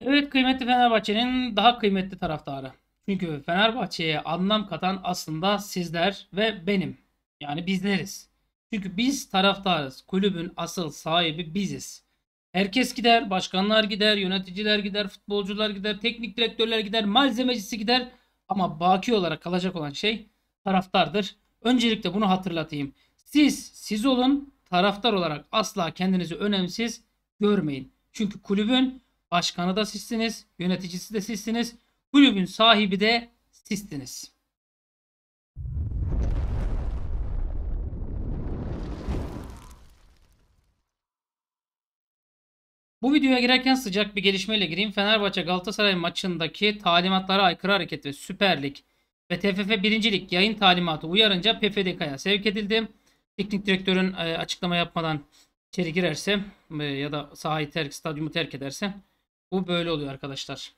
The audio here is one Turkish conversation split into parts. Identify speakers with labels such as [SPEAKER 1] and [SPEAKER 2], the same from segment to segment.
[SPEAKER 1] Evet kıymetli Fenerbahçe'nin daha kıymetli taraftarı. Çünkü Fenerbahçe'ye anlam katan aslında sizler ve benim. Yani bizleriz. Çünkü biz taraftarız. Kulübün asıl sahibi biziz. Herkes gider, başkanlar gider, yöneticiler gider, futbolcular gider, teknik direktörler gider, malzemecisi gider. Ama baki olarak kalacak olan şey taraftardır. Öncelikle bunu hatırlatayım. Siz siz olun, taraftar olarak asla kendinizi önemsiz görmeyin. Çünkü kulübün Başkanı da sizsiniz. Yöneticisi de sizsiniz. Kulübün sahibi de sizsiniz. Bu videoya girerken sıcak bir gelişmeyle gireyim. Fenerbahçe Galatasaray maçındaki talimatlara aykırı hareket ve süperlik ve TFF birincilik yayın talimatı uyarınca PFDK'ya sevk edildim. Teknik direktörün e, açıklama yapmadan içeri girerse e, ya da sahayı terk, stadyumu terk ederse bu böyle oluyor arkadaşlar.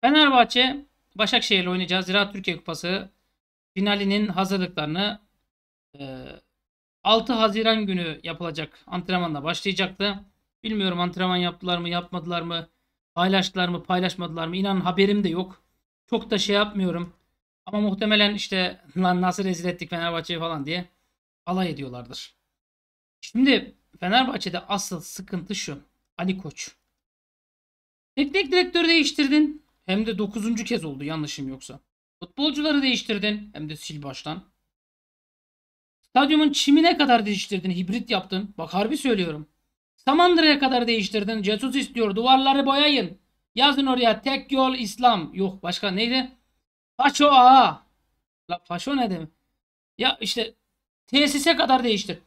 [SPEAKER 1] Fenerbahçe Başakşehir'le oynayacağız Ziraat Türkiye Kupası finalinin hazırlıklarını 6 e, Haziran günü yapılacak antrenmanla başlayacaktı. Bilmiyorum antrenman yaptılar mı yapmadılar mı paylaştılar mı paylaşmadılar mı inan haberim de yok. Çok da şey yapmıyorum. Ama muhtemelen işte lan nasıl rezil ettik Fenerbahçe'yi falan diye alay ediyorlardır. Şimdi Fenerbahçe'de asıl sıkıntı şu. Ali Koç. Teknik direktörü değiştirdin. Hem de 9. kez oldu yanlışım yoksa. Futbolcuları değiştirdin. Hem de sil baştan. Stadyumun çimine kadar değiştirdin. Hibrit yaptın. Bak harbi söylüyorum. Samandıra'ya kadar değiştirdin. Jesus istiyor. Duvarları boyayın. Yazın oraya tek yol İslam. Yok başka neydi? Faşo ağa. La faşo ne demek? Ya işte tesise kadar değiştir.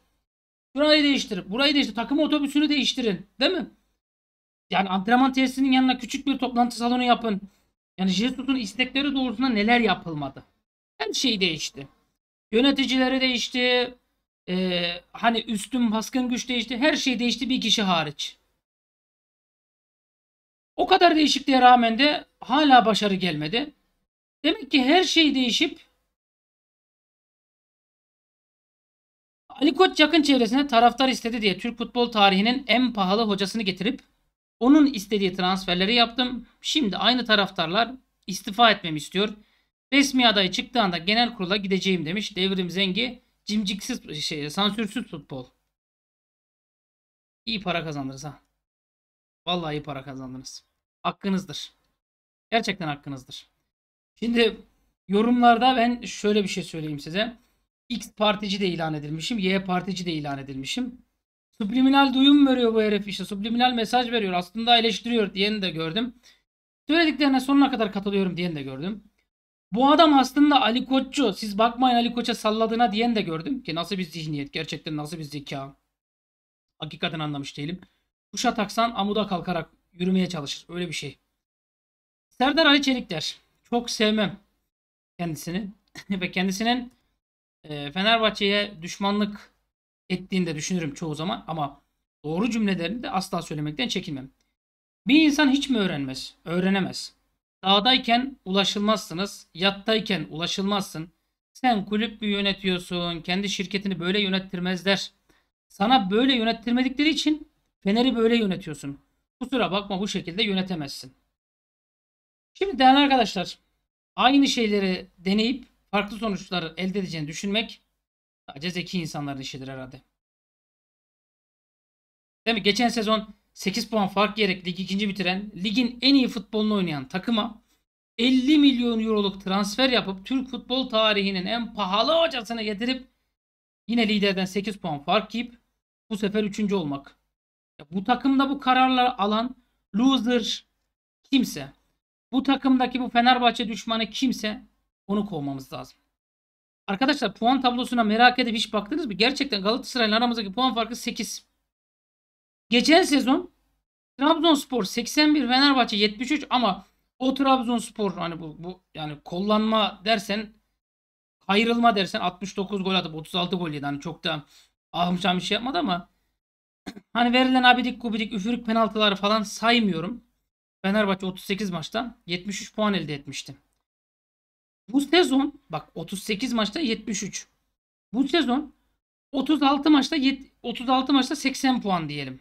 [SPEAKER 1] Burayı değiştir. Burayı değiştir. Takım otobüsünü değiştirin. Değil mi? yani antrenman tesisinin yanına küçük bir toplantı salonu yapın. Yani Jesus'un istekleri doğrultusunda neler yapılmadı? Her şey değişti. Yöneticileri değişti. Ee, hani üstün baskın güç değişti. Her şey değişti bir kişi hariç. O kadar değişikliğe rağmen de hala başarı gelmedi. Demek ki her şey değişip Ali Koç yakın çevresine taraftar istedi diye Türk futbol tarihinin en pahalı hocasını getirip onun istediği transferleri yaptım. Şimdi aynı taraftarlar istifa etmemi istiyor. Resmi aday çıktığında genel kurula gideceğim demiş. Devrim Zengi cimciksiz şey, sansürsüz futbol. İyi para kazandınız ha. Vallahi iyi para kazandınız. Hakkınızdır. Gerçekten hakkınızdır. Şimdi yorumlarda ben şöyle bir şey söyleyeyim size. X partici de ilan edilmişim, Y partici de ilan edilmişim. Subliminal duyum veriyor bu herif işte. Subliminal mesaj veriyor. Aslında eleştiriyor diyeni de gördüm. Söylediklerine sonuna kadar katılıyorum diyeni de gördüm. Bu adam aslında Ali Koççu. Siz bakmayın Ali Koç'a salladığına diyen de gördüm. Ki nasıl bir zihniyet. Gerçekten nasıl bir zeka. Hakikaten anlamış değilim. Kuşa taksan amuda kalkarak yürümeye çalışır. Öyle bir şey. Serdar Ali Çelik der. Çok sevmem kendisini. Ve kendisinin e, Fenerbahçe'ye düşmanlık ettiğini de düşünürüm çoğu zaman ama doğru cümlelerini de asla söylemekten çekinmem. Bir insan hiç mi öğrenmez? Öğrenemez. Dağdayken ulaşılmazsınız, yattayken ulaşılmazsın. Sen kulüp mü yönetiyorsun, kendi şirketini böyle yönettirmezler. Sana böyle yönettirmedikleri için Fener'i böyle yönetiyorsun. Kusura bakma bu şekilde yönetemezsin. Şimdi değerli arkadaşlar aynı şeyleri deneyip farklı sonuçları elde edeceğini düşünmek Sadece zeki insanların işidir herhalde. Değil mi? Geçen sezon 8 puan fark yiyerek lig ikinci bitiren, ligin en iyi futbolunu oynayan takıma 50 milyon euroluk transfer yapıp Türk futbol tarihinin en pahalı hocasını getirip yine liderden 8 puan fark yiyip bu sefer 3. olmak. Ya bu takımda bu kararları alan loser kimse. Bu takımdaki bu Fenerbahçe düşmanı kimse onu kovmamız lazım. Arkadaşlar puan tablosuna merak edip hiç baktınız mı? Gerçekten Galatasaray'la aramızdaki puan farkı 8. Geçen sezon Trabzonspor 81, Fenerbahçe 73 ama o Trabzonspor hani bu, bu yani kullanma dersen ayrılma dersen 69 gol atıp 36 gol yedi. Hani çok da ahımşan bir şey yapmadı ama hani verilen abidik kubidik üfürük penaltıları falan saymıyorum. Fenerbahçe 38 maçta 73 puan elde etmişti. Bu sezon bak 38 maçta 73. Bu sezon 36 maçta 36 maçta 80 puan diyelim.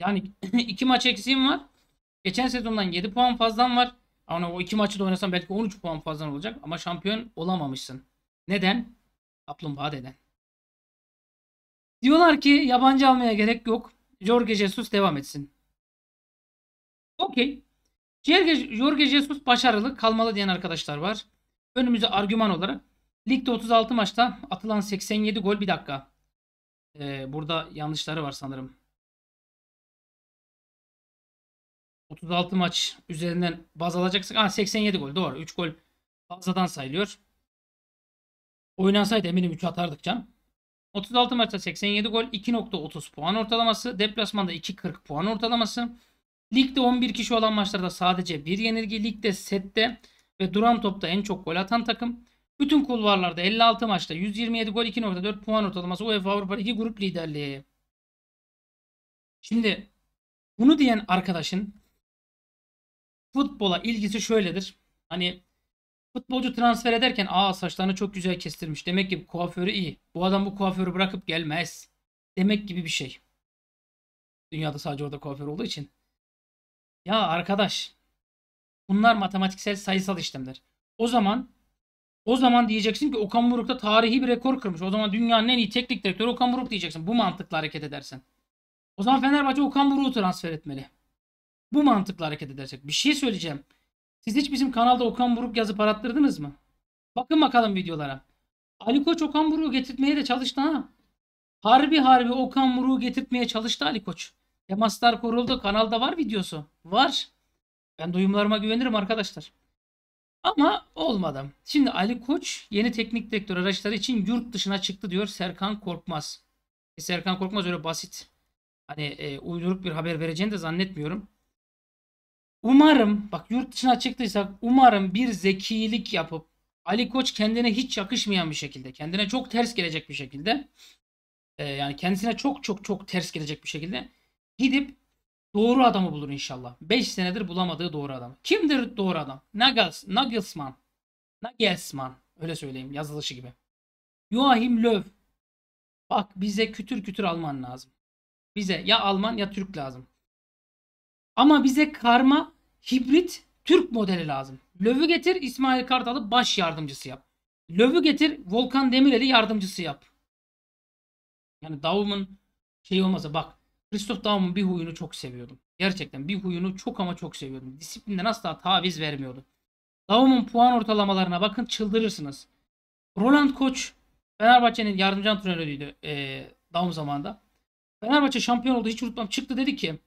[SPEAKER 1] Yani iki maç eksiğim var. Geçen sezondan 7 puan fazlan var. Ama o iki maçı da oynasan belki 13 puan fazlan olacak. Ama şampiyon olamamışsın. Neden? deden. Diyorlar ki yabancı almaya gerek yok. Jorge Jesus devam etsin. Okey. Jorge Jesus başarılı kalmalı diyen arkadaşlar var. Önümüze argüman olarak ligde 36 maçta atılan 87 gol bir dakika. Ee, burada yanlışları var sanırım. 36 maç üzerinden baz alacaksak ha 87 gol doğru. 3 gol fazladan sayılıyor. Oynansaydı eminim 3 atardık can. 36 maçta 87 gol 2.30 puan ortalaması. Deplasmanda 2.40 puan ortalaması. Ligde 11 kişi olan maçlarda sadece bir yenilgi. Ligde sette ve duran topta en çok gol atan takım. Bütün kulvarlarda 56 maçta 127 gol 2.4 puan ortalaması UEFA Avrupa Ligi grup liderliği. Şimdi bunu diyen arkadaşın futbola ilgisi şöyledir. Hani futbolcu transfer ederken aa saçlarını çok güzel kestirmiş. Demek ki kuaförü iyi. Bu adam bu kuaförü bırakıp gelmez. Demek gibi bir şey. Dünyada sadece orada kuaför olduğu için. Ya arkadaş Bunlar matematiksel sayısal işlemler. O zaman o zaman diyeceksin ki Okan Buruk'ta tarihi bir rekor kırmış. O zaman dünyanın en iyi teknik direktörü Okan Buruk diyeceksin. Bu mantıkla hareket edersen. O zaman Fenerbahçe Okan Buruk'u transfer etmeli. Bu mantıkla hareket edersek. Bir şey söyleyeceğim. Siz hiç bizim kanalda Okan Buruk yazıp arattırdınız mı? Bakın bakalım videolara. Ali Koç Okan Buruk'u getirtmeye de çalıştı ha. Harbi harbi Okan Buruk'u getirtmeye çalıştı Ali Koç. Temaslar koruldu. Kanalda var videosu. Var. Ben duyumlarıma güvenirim arkadaşlar. Ama olmadı. Şimdi Ali Koç yeni teknik direktör araçları için yurt dışına çıktı diyor Serkan Korkmaz. E Serkan Korkmaz öyle basit. Hani e, uyduruk bir haber vereceğini de zannetmiyorum. Umarım bak yurt dışına çıktıysak umarım bir zekilik yapıp Ali Koç kendine hiç yakışmayan bir şekilde, kendine çok ters gelecek bir şekilde e, yani kendisine çok çok çok ters gelecek bir şekilde gidip Doğru adamı bulur inşallah. 5 senedir bulamadığı doğru adam. Kimdir doğru adam? Nagels, Nagelsmann. Nagelsmann. Öyle söyleyeyim yazılışı gibi. Joachim Löw. Bak bize kütür kütür Alman lazım. Bize ya Alman ya Türk lazım. Ama bize karma, hibrit, Türk modeli lazım. Löv'ü getir İsmail Kartal'ı baş yardımcısı yap. Löv'ü getir Volkan Demirel'i yardımcısı yap. Yani Davum'un şey olmasa bak Christoph Daum'un bir huyunu çok seviyordum. Gerçekten bir huyunu çok ama çok seviyordum. Disiplinden asla taviz vermiyordu. Daum'un puan ortalamalarına bakın çıldırırsınız. Roland Koç Fenerbahçe'nin yardımcı antrenörüydü e, Daum zamanında. Fenerbahçe şampiyon oldu hiç unutmam. Çıktı dedi ki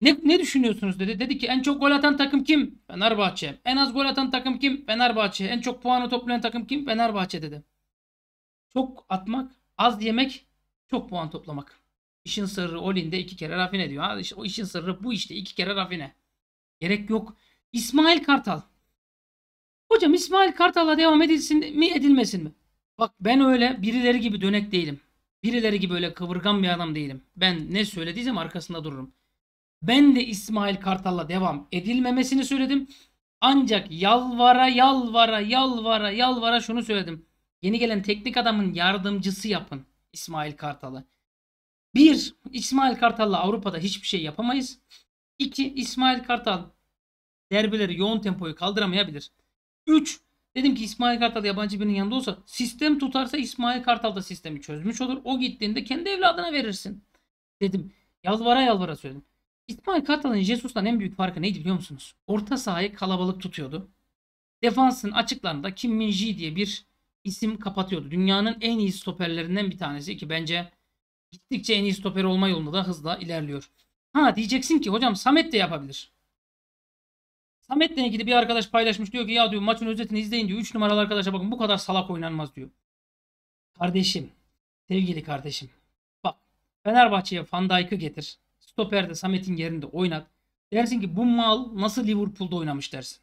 [SPEAKER 1] ne, ne düşünüyorsunuz dedi. Dedi ki en çok gol atan takım kim? Fenerbahçe. En az gol atan takım kim? Fenerbahçe. En çok puanı toplayan takım kim? Fenerbahçe dedi. Çok atmak, az yemek, çok puan toplamak. İşin sırrı Olin'de iki kere rafine diyor. Ha, o işin sırrı bu işte iki kere rafine. Gerek yok. İsmail Kartal. Hocam İsmail Kartal'a devam edilsin mi edilmesin mi? Bak ben öyle birileri gibi dönek değilim. Birileri gibi öyle kıvırgan bir adam değilim. Ben ne söylediysem arkasında dururum. Ben de İsmail Kartal'la devam edilmemesini söyledim. Ancak yalvara yalvara yalvara yalvara şunu söyledim. Yeni gelen teknik adamın yardımcısı yapın İsmail Kartal'ı. Bir, İsmail Kartal'la Avrupa'da hiçbir şey yapamayız. İki, İsmail Kartal derbileri yoğun tempoyu kaldıramayabilir. Üç, dedim ki İsmail Kartal yabancı birinin yanında olsa sistem tutarsa İsmail Kartal da sistemi çözmüş olur. O gittiğinde kendi evladına verirsin dedim. Yalvara yalvara söyledim. İsmail Kartal'ın Jesus'tan en büyük farkı neydi biliyor musunuz? Orta sahayı kalabalık tutuyordu. Defansın açıklarında Kim Minji diye bir isim kapatıyordu. Dünyanın en iyi stoperlerinden bir tanesi ki bence Gittikçe en iyi stoper olma yolunda da hızla ilerliyor. Ha diyeceksin ki hocam Samet de yapabilir. Samet'le ilgili bir arkadaş paylaşmış diyor ki ya diyor maçın özetini izleyin diyor. 3 numaralı arkadaşa bakın bu kadar salak oynanmaz diyor. Kardeşim, sevgili kardeşim. Bak Fenerbahçe'ye Van Dijk'ı getir. Stoper'de Samet'in yerinde oynat. Dersin ki bu mal nasıl Liverpool'da oynamış dersin.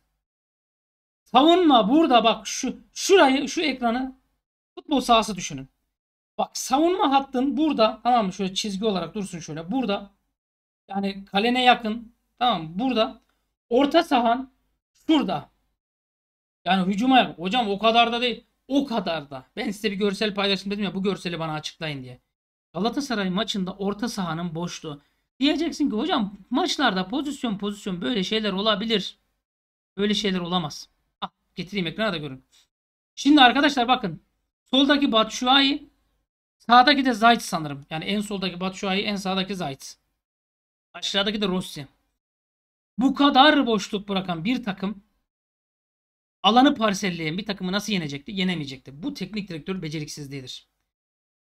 [SPEAKER 1] Savunma burada bak şu şurayı şu ekranı futbol sahası düşünün. Bak savunma hattın burada tamam mı? Şöyle çizgi olarak dursun şöyle. Burada yani kalene yakın tamam mı? Burada orta sahan şurada. Yani hücuma yakın. Hocam o kadar da değil. O kadar da. Ben size bir görsel paylaştım dedim ya bu görseli bana açıklayın diye. Galatasaray maçında orta sahanın boşluğu. Diyeceksin ki hocam maçlarda pozisyon pozisyon böyle şeyler olabilir. Böyle şeyler olamaz. Ah, getireyim ekrana da görün. Şimdi arkadaşlar bakın. Soldaki Batshuayi Sağdaki de Zayt sanırım. Yani en soldaki Batshuayi, en sağdaki Zayt. Aşağıdaki de Rossi. Bu kadar boşluk bırakan bir takım alanı parselleyen bir takımı nasıl yenecekti? Yenemeyecekti. Bu teknik direktör beceriksizliğidir.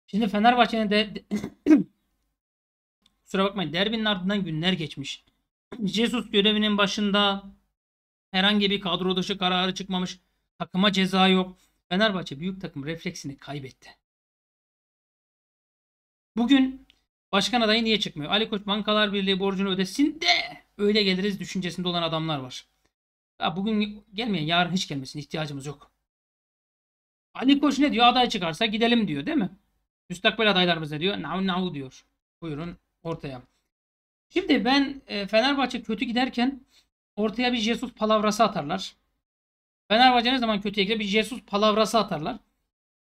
[SPEAKER 1] Şimdi Fenerbahçe'nin de kusura bakmayın derbinin ardından günler geçmiş. Jesus görevinin başında herhangi bir kadro dışı kararı çıkmamış. Takıma ceza yok. Fenerbahçe büyük takım refleksini kaybetti. Bugün başkan adayı niye çıkmıyor? Ali Koç Bankalar Birliği borcunu ödesin de öyle geliriz düşüncesinde olan adamlar var. Ya bugün gelmeyen yarın hiç gelmesin ihtiyacımız yok. Ali Koç ne diyor? Aday çıkarsa gidelim diyor değil mi? Müstakbel adaylarımız ne diyor? Nav nav diyor. Buyurun ortaya. Şimdi ben e, Fenerbahçe kötü giderken ortaya bir Jesus palavrası atarlar. Fenerbahçe ne zaman kötüye gider bir Jesus palavrası atarlar.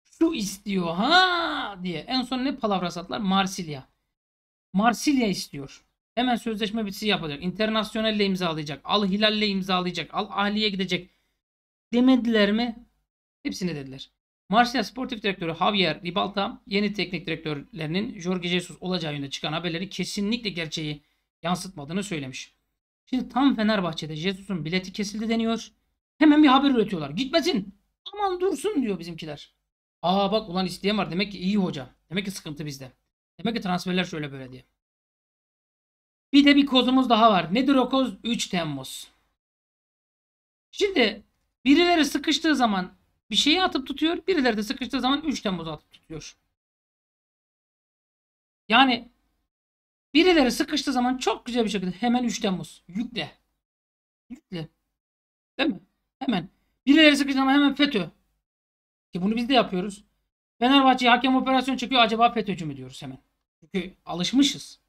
[SPEAKER 1] Şu istiyor ha diye. En son ne palavra sattılar? Marsilya. Marsilya istiyor. Hemen sözleşme bitisi yapacak. İnternasyonelle imzalayacak. Al Hilal'le imzalayacak. Al Ahli'ye gidecek. Demediler mi? Hepsini dediler. Marsilya Sportif Direktörü Javier Ribalta yeni teknik direktörlerinin Jorge Jesus olacağı yönünde çıkan haberleri kesinlikle gerçeği yansıtmadığını söylemiş. Şimdi tam Fenerbahçe'de Jesus'un bileti kesildi deniyor. Hemen bir haber üretiyorlar. Gitmesin. Aman dursun diyor bizimkiler. Aa bak ulan isteyen var. Demek ki iyi hoca. Demek ki sıkıntı bizde. Demek ki transferler şöyle böyle diye. Bir de bir kozumuz daha var. Nedir o koz? 3 Temmuz. Şimdi birileri sıkıştığı zaman bir şeyi atıp tutuyor. Birileri de sıkıştığı zaman 3 Temmuz atıp tutuyor. Yani birileri sıkıştığı zaman çok güzel bir şekilde hemen 3 Temmuz yükle. Yükle. Değil mi? Hemen. Birileri sıkıştığı zaman hemen FETÖ. Ki e, bunu biz de yapıyoruz. Fenerbahçe hakem operasyon çıkıyor acaba FETÖ'cü mü diyoruz hemen. Çünkü alışmışız.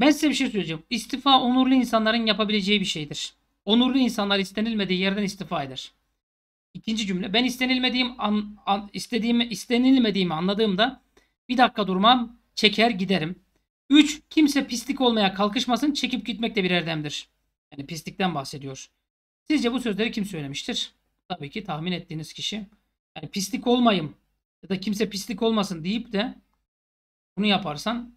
[SPEAKER 1] Ben size bir şey söyleyeceğim. İstifa onurlu insanların yapabileceği bir şeydir. Onurlu insanlar istenilmediği yerden istifa eder. İkinci cümle. Ben istenilmediğim an, an, istediğimi istenilmediğimi anladığımda bir dakika durmam, çeker giderim. Üç. Kimse pislik olmaya kalkışmasın, çekip gitmek de bir erdemdir. Yani pislikten bahsediyor. Sizce bu sözleri kim söylemiştir? Tabii ki tahmin ettiğiniz kişi yani pislik olmayayım ya da kimse pislik olmasın deyip de bunu yaparsan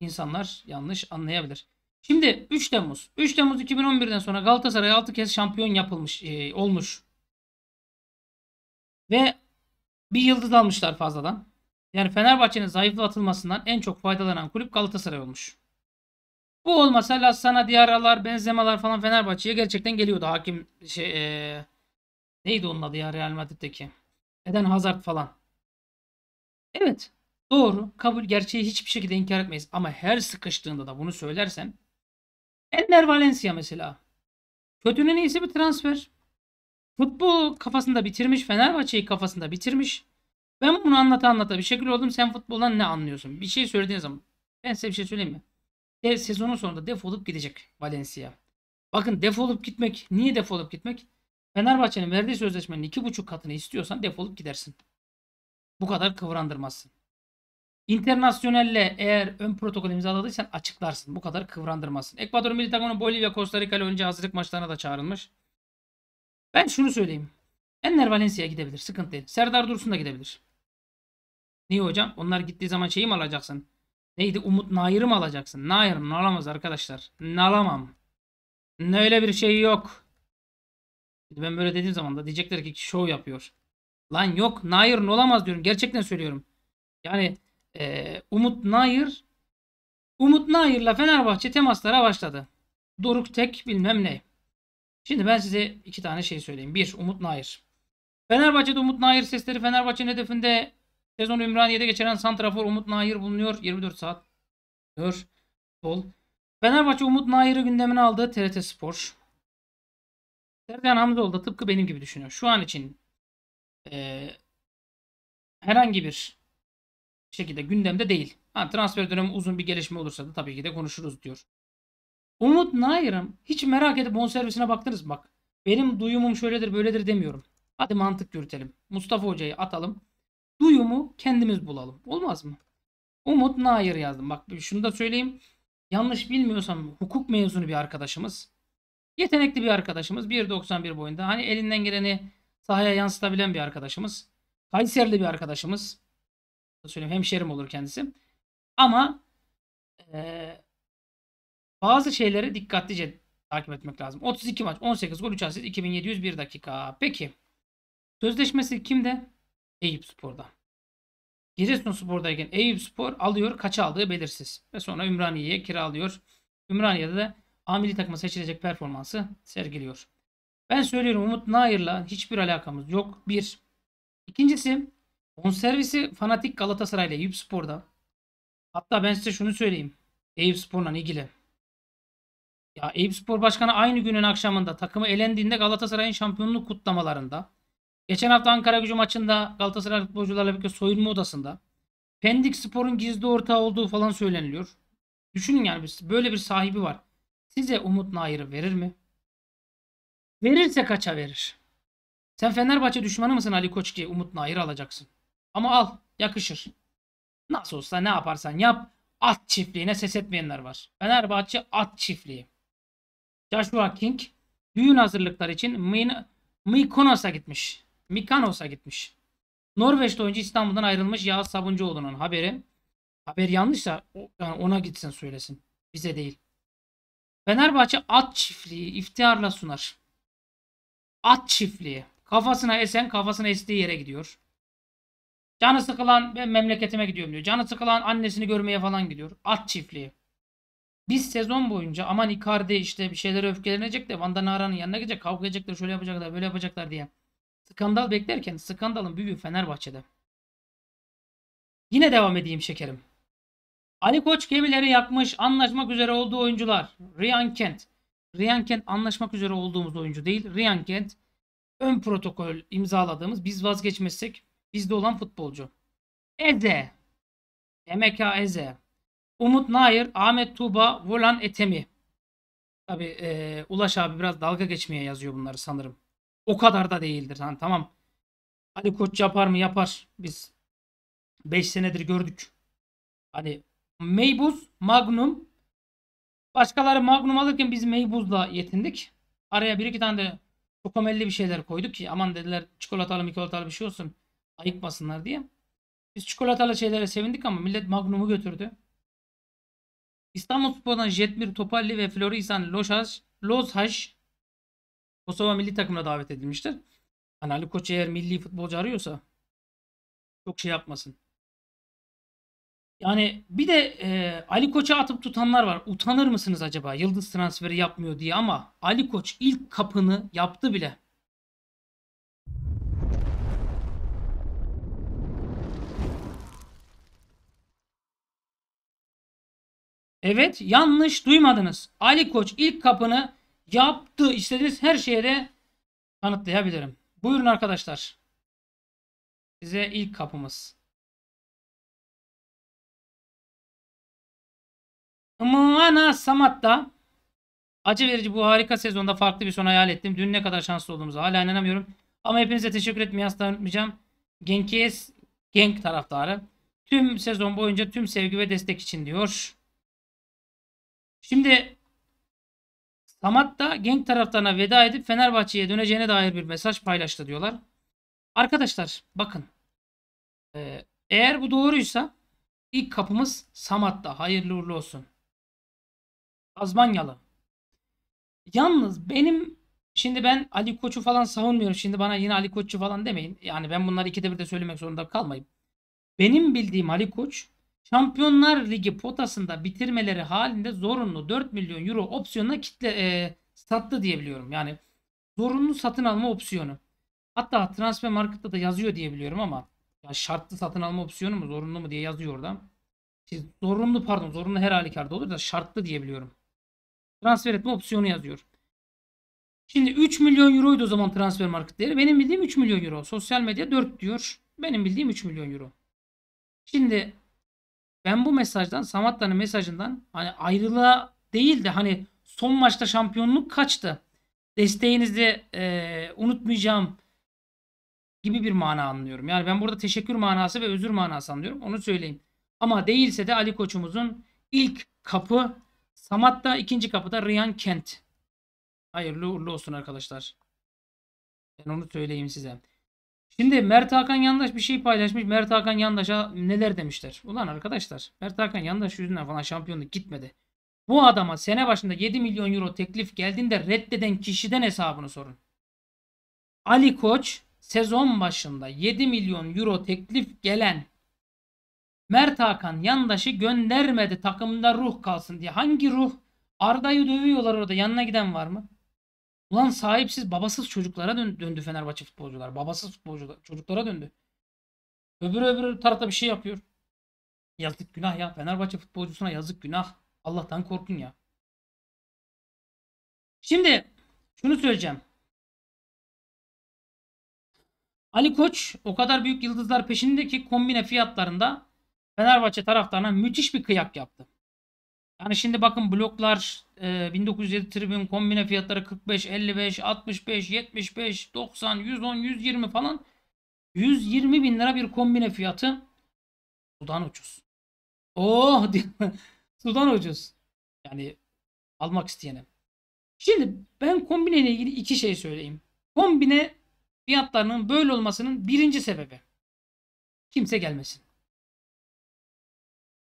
[SPEAKER 1] insanlar yanlış anlayabilir. Şimdi 3 Temmuz. 3 Temmuz 2011'den sonra Galatasaray 6 kez şampiyon yapılmış e, olmuş. Ve bir yıldız almışlar fazladan. Yani Fenerbahçe'nin zayıflatılmasından en çok faydalanan kulüp Galatasaray olmuş. Bu olmasa Lassana, Diyaralar, Benzemalar falan Fenerbahçe'ye gerçekten geliyordu hakim şey, e, Neydi onun adı ya Real Madrid'deki? Eden Hazard falan. Evet. Doğru. Kabul. Gerçeği hiçbir şekilde inkar etmeyiz. Ama her sıkıştığında da bunu söylersen Ender Valencia mesela. Kötünün iyisi bir transfer. Futbol kafasında bitirmiş. Fenerbahçe'yi kafasında bitirmiş. Ben bunu anlata anlata bir şekilde oldum. Sen futboldan ne anlıyorsun? Bir şey söylediğin zaman. Ben size bir şey söyleyeyim mi? De, sezonun sonunda defolup gidecek Valencia. Bakın defolup gitmek. Niye defolup gitmek? Fenerbahçe'nin verdiği sözleşmenin iki buçuk katını istiyorsan defolup gidersin. Bu kadar kıvrandırmazsın. İnternasyonelle eğer ön protokol imzaladıysan açıklarsın. Bu kadar kıvrandırmazsın. Ekvador Milli Takımı'nın Bolivya, Costa Rica ile önce hazırlık maçlarına da çağrılmış. Ben şunu söyleyeyim. Enner Valencia'ya gidebilir. Sıkıntı değil. Serdar Dursun da gidebilir. Niye hocam? Onlar gittiği zaman şeyi mi alacaksın? Neydi? Umut Nair'i mi alacaksın? Nair Alamaz arkadaşlar. Alamam. Öyle bir şey yok ben böyle dediğim zaman da diyecekler ki show yapıyor. Lan yok Nair olamaz diyorum. Gerçekten söylüyorum. Yani e, Umut Nair Umut Nair'la Fenerbahçe temaslara başladı. Doruk Tek bilmem ne. Şimdi ben size iki tane şey söyleyeyim. Bir, Umut Nair. Fenerbahçe'de Umut Nair sesleri Fenerbahçe'nin hedefinde sezon Ümraniye'de geçiren Santrafor Umut Nair bulunuyor. 24 saat. Diyor. Bol. Fenerbahçe Umut Nair'i gündemine aldı. TRT Spor. Sercan Hamzoğlu da tıpkı benim gibi düşünüyor. Şu an için e, herhangi bir şekilde gündemde değil. Ha, transfer dönemi uzun bir gelişme olursa da tabii ki de konuşuruz diyor. Umut Nair'im hiç merak edip bonservisine baktınız mı? Bak benim duyumum şöyledir böyledir demiyorum. Hadi mantık yürütelim. Mustafa Hoca'yı atalım. Duyumu kendimiz bulalım. Olmaz mı? Umut Nair yazdım. Bak şunu da söyleyeyim. Yanlış bilmiyorsam hukuk mezunu bir arkadaşımız. Yetenekli bir arkadaşımız. 1.91 boyunda. Hani elinden geleni sahaya yansıtabilen bir arkadaşımız. Kayserili bir arkadaşımız. Söyleyeyim hemşerim olur kendisi. Ama e, bazı şeyleri dikkatlice takip etmek lazım. 32 maç, 18 gol, 3 asist, 2701 dakika. Peki. Sözleşmesi kimde? Eyüp Spor'da. Giresun Spor'dayken Eyüp Spor alıyor. Kaça aldığı belirsiz. Ve sonra Ümraniye'ye kiralıyor. Ümraniye'de de A milli takıma seçilecek performansı sergiliyor. Ben söylüyorum Umut Nair'la hiçbir alakamız yok. Bir. İkincisi servisi fanatik Galatasaray'la Eyüp Spor'da. Hatta ben size şunu söyleyeyim. Eyüp Spor'la ilgili. Ya Eyüp Spor Başkanı aynı günün akşamında takımı elendiğinde Galatasaray'ın şampiyonluk kutlamalarında. Geçen hafta Ankara gücü maçında Galatasaray futbolcularla birlikte soyunma odasında. Pendik Spor'un gizli ortağı olduğu falan söyleniliyor. Düşünün yani böyle bir sahibi var size Umut Nair'i verir mi? Verirse kaça verir? Sen Fenerbahçe düşmanı mısın Ali Koç ki Umut Nair'i alacaksın? Ama al yakışır. Nasıl olsa ne yaparsan yap at çiftliğine ses etmeyenler var. Fenerbahçe at çiftliği. Joshua King düğün hazırlıkları için Mykonos'a gitmiş. Mykonos'a gitmiş. Norveç'te oyuncu İstanbul'dan ayrılmış Yağız Sabuncuoğlu'nun haberi. Haber yanlışsa yani ona gitsin söylesin. Bize değil. Fenerbahçe at çiftliği iftiharla sunar. At çiftliği. Kafasına esen kafasına estiği yere gidiyor. Canı sıkılan ben memleketime gidiyorum diyor. Canı sıkılan annesini görmeye falan gidiyor. At çiftliği. Biz sezon boyunca aman Icardi işte bir şeyler öfkelenecek de Vanda Nara'nın yanına gidecek kavga edecekler şöyle yapacaklar böyle yapacaklar diye. Skandal beklerken skandalın büyüğü Fenerbahçe'de. Yine devam edeyim şekerim. Ali Koç gemileri yakmış. Anlaşmak üzere olduğu oyuncular. Ryan Kent. Ryan Kent anlaşmak üzere olduğumuz oyuncu değil. Ryan Kent ön protokol imzaladığımız biz vazgeçmezsek bizde olan futbolcu. Ede, MK Eze. Umut Nair, Ahmet Tuğba, Volan Etemi. Tabi e, Ulaş abi biraz dalga geçmeye yazıyor bunları sanırım. O kadar da değildir. Hani, tamam. Ali Koç yapar mı? Yapar. Biz 5 senedir gördük. Hani meybuz, magnum. Başkaları magnum alırken biz meybuzla yetindik. Araya bir iki tane de çokomelli bir şeyler koyduk ki aman dediler çikolatalı mikolatalı bir şey olsun ayıkmasınlar diye. Biz çikolatalı şeylere sevindik ama millet magnumu götürdü. İstanbul Spor'dan Jetmir Topalli ve Florizan Lozhaş, Lozhaş Kosova milli takımına davet edilmiştir. Hani Ali Koç eğer milli futbolcu arıyorsa çok şey yapmasın. Yani bir de e, Ali Koç'a atıp tutanlar var. Utanır mısınız acaba Yıldız transferi yapmıyor diye ama Ali Koç ilk kapını yaptı bile. Evet yanlış duymadınız. Ali Koç ilk kapını yaptı. İstediğiniz her şeye de kanıtlayabilirim. Buyurun arkadaşlar. Size ilk kapımız. Imana Samat'ta acı verici bu harika sezonda farklı bir son hayal ettim. Dün ne kadar şanslı olduğumuzu hala inanamıyorum. Ama hepinize teşekkür etmeyi asla unutmayacağım. Genkies Genk taraftarı. Tüm sezon boyunca tüm sevgi ve destek için diyor. Şimdi Samatta da Genk taraftarına veda edip Fenerbahçe'ye döneceğine dair bir mesaj paylaştı diyorlar. Arkadaşlar bakın. Ee, eğer bu doğruysa ilk kapımız Samat'ta. Hayırlı uğurlu olsun. Azmanyalı. Yalnız benim şimdi ben Ali Koç'u falan savunmuyorum. Şimdi bana yine Ali Koç'u falan demeyin. Yani ben bunları ikide bir de söylemek zorunda kalmayayım. Benim bildiğim Ali Koç Şampiyonlar Ligi potasında bitirmeleri halinde zorunlu 4 milyon euro opsiyonuna kitle e, sattı diye Yani zorunlu satın alma opsiyonu. Hatta transfer markette da yazıyor diyebiliyorum ama ya şartlı satın alma opsiyonu mu zorunlu mu diye yazıyor orada. Şey, zorunlu pardon zorunlu her halükarda olur da şartlı diyebiliyorum. biliyorum transfer etme opsiyonu yazıyor. Şimdi 3 milyon euroydu o zaman transfer market değeri. Benim bildiğim 3 milyon euro. Sosyal medya 4 diyor. Benim bildiğim 3 milyon euro. Şimdi ben bu mesajdan Samatta'nın mesajından hani ayrılığa değil de hani son maçta şampiyonluk kaçtı. Desteğinizi e, unutmayacağım gibi bir mana anlıyorum. Yani ben burada teşekkür manası ve özür manası anlıyorum. Onu söyleyeyim. Ama değilse de Ali Koç'umuzun ilk kapı Samat'ta ikinci kapıda Ryan Kent. Hayırlı uğurlu olsun arkadaşlar. Ben onu söyleyeyim size. Şimdi Mert Hakan Yandaş bir şey paylaşmış. Mert Hakan Yandaş'a neler demişler. Ulan arkadaşlar Mert Hakan Yandaş yüzünden falan şampiyonluk gitmedi. Bu adama sene başında 7 milyon euro teklif geldiğinde reddeden kişiden hesabını sorun. Ali Koç sezon başında 7 milyon euro teklif gelen Mert Hakan yandaşı göndermedi takımında ruh kalsın diye. Hangi ruh? Arda'yı dövüyorlar orada. Yanına giden var mı? Ulan sahipsiz babasız çocuklara döndü Fenerbahçe futbolcular. Babasız futbolcular çocuklara döndü. öbür öbür tarafta bir şey yapıyor. Yazık günah ya. Fenerbahçe futbolcusuna yazık günah. Allah'tan korkun ya. Şimdi şunu söyleyeceğim. Ali Koç o kadar büyük yıldızlar peşindeki ki kombine fiyatlarında Fenerbahçe taraftarına müthiş bir kıyak yaptı. Yani şimdi bakın bloklar e, 1907 tribün kombine fiyatları 45, 55, 65, 75, 90, 110, 120 falan 120 bin lira bir kombine fiyatı sudan ucuz. Oh sudan ucuz. Yani almak isteyene. Şimdi ben kombine ile ilgili iki şey söyleyeyim. Kombine fiyatlarının böyle olmasının birinci sebebi. Kimse gelmesin.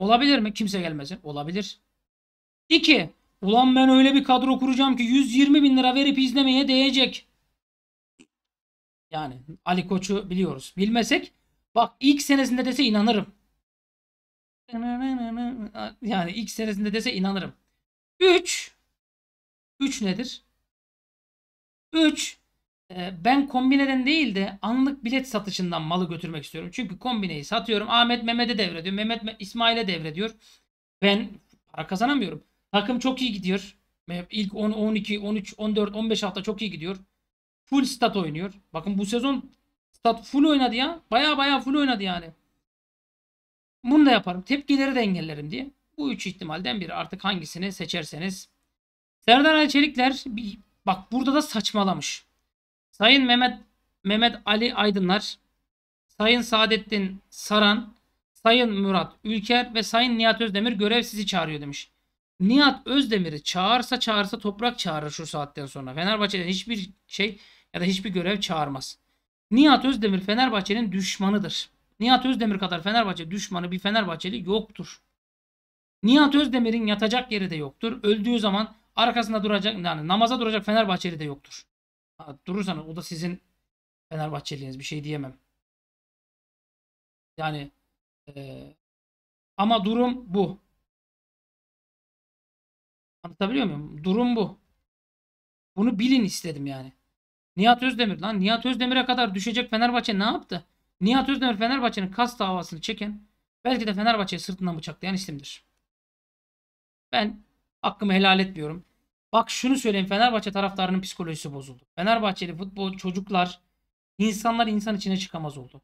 [SPEAKER 1] Olabilir mi? Kimse gelmesin. Olabilir. İki, Ulan ben öyle bir kadro kuracağım ki 120 bin lira verip izlemeye değecek. Yani Ali Koç'u biliyoruz. Bilmesek bak ilk senesinde dese inanırım. Yani ilk senesinde dese inanırım. 3 3 nedir? 3 ee, ben kombineden değil de anlık bilet satışından malı götürmek istiyorum. Çünkü kombineyi satıyorum. Ahmet Mehmet'e devrediyor. Mehmet İsmail'e devrediyor. Ben para kazanamıyorum. Takım çok iyi gidiyor. İlk 10, 12, 13, 14, 15 hafta çok iyi gidiyor. Full stat oynuyor. Bakın bu sezon stat full oynadı ya. Baya baya full oynadı yani. Bunu da yaparım. Tepkileri de engellerim diye. Bu üç ihtimalden biri. Artık hangisini seçerseniz. Serdar Ali Çelikler bak burada da saçmalamış. Sayın Mehmet Mehmet Ali Aydınlar, Sayın Saadettin Saran, Sayın Murat Ülker ve Sayın Nihat Özdemir görev sizi çağırıyor demiş. Nihat Özdemir'i çağırsa çağırsa toprak çağırır şu saatten sonra. Fenerbahçe'den hiçbir şey ya da hiçbir görev çağırmaz. Nihat Özdemir Fenerbahçe'nin düşmanıdır. Nihat Özdemir kadar Fenerbahçe düşmanı bir Fenerbahçeli yoktur. Nihat Özdemir'in yatacak yeri de yoktur. Öldüğü zaman arkasında duracak yani namaza duracak Fenerbahçeli de yoktur durursanız o da sizin Fenerbahçeliğiniz bir şey diyemem. Yani e, ama durum bu. Anlatabiliyor muyum? Durum bu. Bunu bilin istedim yani. Nihat Özdemir lan Nihat Özdemir'e kadar düşecek Fenerbahçe ne yaptı? Nihat Özdemir Fenerbahçe'nin kas davasını çeken belki de Fenerbahçe'yi sırtından bıçaklayan isimdir. Ben hakkımı helal etmiyorum. Bak şunu söyleyeyim Fenerbahçe taraftarının psikolojisi bozuldu. Fenerbahçeli futbol çocuklar insanlar insan içine çıkamaz oldu.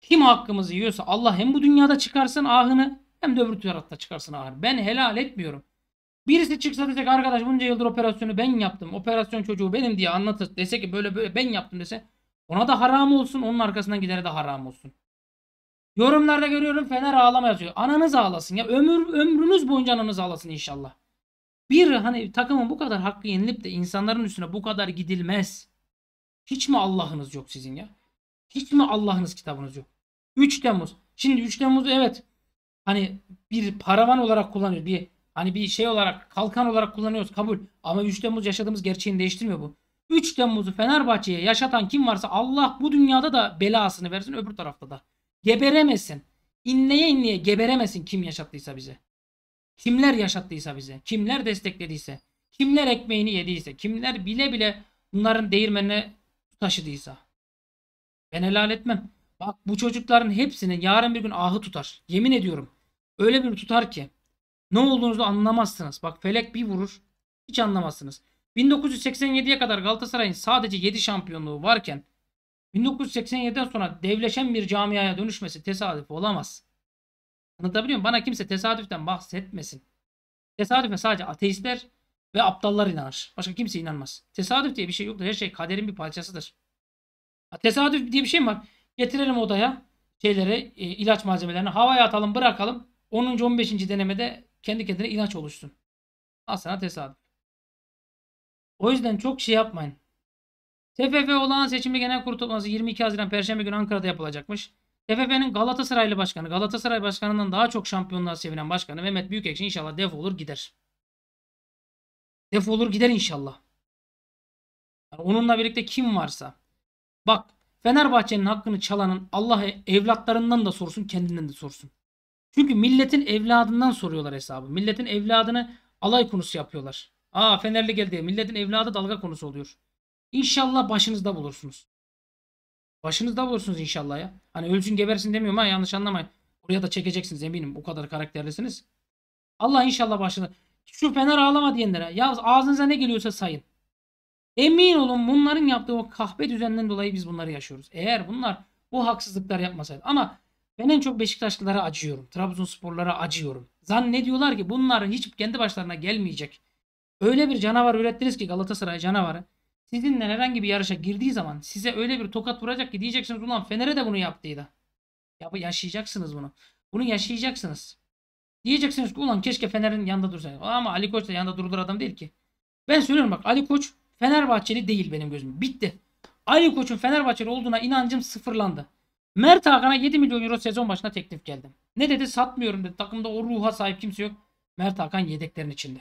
[SPEAKER 1] Kim hakkımızı yiyorsa Allah hem bu dünyada çıkarsın ahını hem de öbür tarafta çıkarsın ahını. Ben helal etmiyorum. Birisi çıksa desek arkadaş bunca yıldır operasyonu ben yaptım. Operasyon çocuğu benim diye anlatır. Dese ki böyle böyle ben yaptım dese. Ona da haram olsun. Onun arkasından gidene de haram olsun. Yorumlarda görüyorum Fener ağlama yazıyor. Ananız ağlasın ya. Ömür, ömrünüz boyunca ananız ağlasın inşallah. Bir hani takımın bu kadar hakkı yenilip de insanların üstüne bu kadar gidilmez. Hiç mi Allah'ınız yok sizin ya? Hiç mi Allah'ınız kitabınız yok? 3 Temmuz. Şimdi 3 Temmuz'u evet hani bir paravan olarak kullanıyor. Bir hani bir şey olarak kalkan olarak kullanıyoruz kabul. Ama 3 Temmuz yaşadığımız gerçeğini değiştirmiyor bu. 3 Temmuz'u Fenerbahçe'ye yaşatan kim varsa Allah bu dünyada da belasını versin öbür tarafta da. Geberemesin. İnleye inleye geberemesin kim yaşattıysa bize. Kimler yaşattıysa bize, kimler desteklediyse, kimler ekmeğini yediyse, kimler bile bile bunların değirmenine taşıdıysa. Ben helal etmem. Bak bu çocukların hepsinin yarın bir gün ahı tutar. Yemin ediyorum. Öyle bir tutar ki. Ne olduğunuzu anlamazsınız. Bak felek bir vurur. Hiç anlamazsınız. 1987'ye kadar Galatasaray'ın sadece 7 şampiyonluğu varken 1987'den sonra devleşen bir camiaya dönüşmesi tesadüf olamaz. Anlatabiliyor muyum? Bana kimse tesadüften bahsetmesin. Tesadüfe sadece ateistler ve aptallar inanır. Başka kimse inanmaz. Tesadüf diye bir şey yoktur. Her şey kaderin bir parçasıdır. Tesadüf diye bir şey mi var? Getirelim odaya şeyleri, e, ilaç malzemelerini havaya atalım, bırakalım. 10. 15. denemede kendi kendine ilaç oluşsun. Aslında tesadüf. O yüzden çok şey yapmayın. TFF olağan seçimi genel kurul toplantısı 22 Haziran Perşembe günü Ankara'da yapılacakmış. TFF'nin Galatasaraylı başkanı, Galatasaray başkanından daha çok şampiyonluğa sevinen başkanı Mehmet Büyükekşi inşallah def olur gider. Def olur gider inşallah. Yani onunla birlikte kim varsa. Bak Fenerbahçe'nin hakkını çalanın Allah e, evlatlarından da sorsun kendinden de sorsun. Çünkü milletin evladından soruyorlar hesabı. Milletin evladını alay konusu yapıyorlar. Aa Fenerli geldi. Milletin evladı dalga konusu oluyor. İnşallah başınızda bulursunuz. Başınızda bulursunuz inşallah ya. Hani ölsün gebersin demiyorum ha yanlış anlamayın. Oraya da çekeceksiniz eminim. O kadar karakterlisiniz. Allah inşallah başını. Şu Fener ağlama diyenlere. Ya ağzınıza ne geliyorsa sayın. Emin olun bunların yaptığı o kahpe düzenden dolayı biz bunları yaşıyoruz. Eğer bunlar bu haksızlıklar yapmasaydı. Ama ben en çok Beşiktaşlılara acıyorum. Trabzonsporlara acıyorum. Zannediyorlar ki bunların hiç kendi başlarına gelmeyecek. Öyle bir canavar ürettiniz ki Galatasaray canavarı sizinle herhangi bir yarışa girdiği zaman size öyle bir tokat vuracak ki diyeceksiniz ulan Fener'e de bunu yaptıydı. Ya yaşayacaksınız bunu. Bunu yaşayacaksınız. Diyeceksiniz ki ulan keşke Fener'in yanında dursaydı. Ama Ali Koç da yanında durulur adam değil ki. Ben söylüyorum bak Ali Koç Fenerbahçeli değil benim gözüm. Bitti. Ali Koç'un Fenerbahçeli olduğuna inancım sıfırlandı. Mert Hakan'a 7 milyon euro sezon başına teklif geldi. Ne dedi? Satmıyorum dedi. Takımda o ruha sahip kimse yok. Mert Hakan yedeklerin içinde.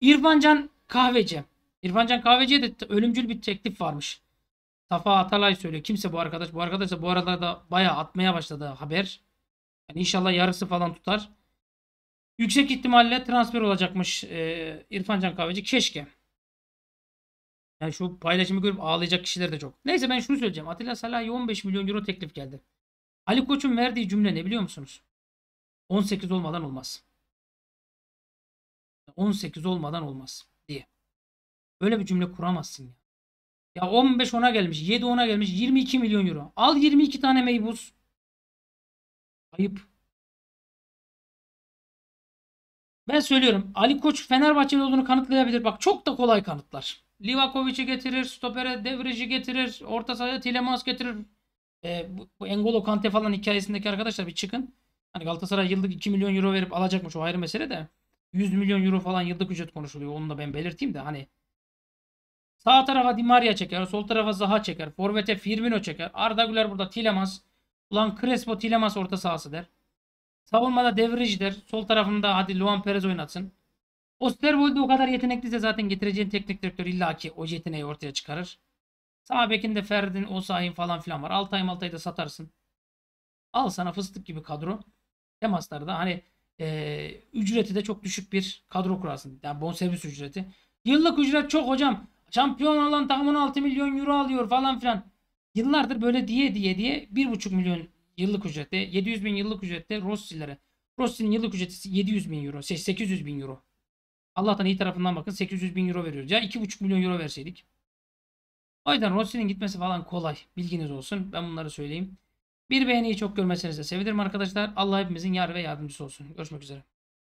[SPEAKER 1] İrfan Can Kahveci. İrfancan Kahveci'ye de ölümcül bir teklif varmış. Safa Atalay söylüyor. Kimse bu arkadaş. Bu arkadaş da bu arada da bayağı atmaya başladı haber. Yani inşallah yarısı falan tutar. Yüksek ihtimalle transfer olacakmış e, İrfancan Kahveci. Keşke. Yani şu paylaşımı görüp ağlayacak kişiler de çok. Neyse ben şunu söyleyeceğim. Atilla Salah'a 15 milyon euro teklif geldi. Ali Koç'un verdiği cümle ne biliyor musunuz? 18 olmadan olmaz. 18 olmadan olmaz. Böyle bir cümle kuramazsın ya. Ya 15 ona gelmiş, 7 ona gelmiş, 22 milyon euro. Al 22 tane meybus. Ayıp. Ben söylüyorum Ali Koç Fenerbahçeli olduğunu kanıtlayabilir. Bak çok da kolay kanıtlar. Livakovic'i getirir, stopere Devreci getirir, orta sahaya Tilemans getirir. E, bu, bu Engolo Kante falan hikayesindeki arkadaşlar bir çıkın. Hani Galatasaray yıllık 2 milyon euro verip alacakmış o ayrı mesele de. 100 milyon euro falan yıllık ücret konuşuluyor. Onu da ben belirteyim de hani Sağ tarafa Di Maria çeker. Sol tarafa Zaha çeker. Forvet'e Firmino çeker. Arda Güler burada Tilemans. Ulan Crespo Tilemans orta sahası der. Savunmada Devrici der. Sol tarafında hadi Luan Perez oynatsın. Osterwold'de o kadar yetenekliyse zaten getireceğin teknik direktör illaki o yeteneği ortaya çıkarır. Sağ bekinde Ferdin, Osahin falan filan var. Altay Maltay'ı da satarsın. Al sana fıstık gibi kadro. da hani e, ücreti de çok düşük bir kadro kurarsın. Yani bonservis ücreti. Yıllık ücret çok hocam şampiyon olan takım 16 milyon euro alıyor falan filan. Yıllardır böyle diye diye diye 1,5 milyon yıllık ücrette 700 bin yıllık ücrette Rossi'lere. Rossi'nin yıllık ücreti 700 bin euro. 800 bin euro. Allah'tan iyi tarafından bakın 800 bin euro veriyoruz. Ya 2,5 milyon euro verseydik. O yüzden Rossi'nin gitmesi falan kolay. Bilginiz olsun. Ben bunları söyleyeyim. Bir beğeniyi çok görmeseniz de sevinirim arkadaşlar. Allah hepimizin yar ve yardımcısı olsun. Görüşmek üzere.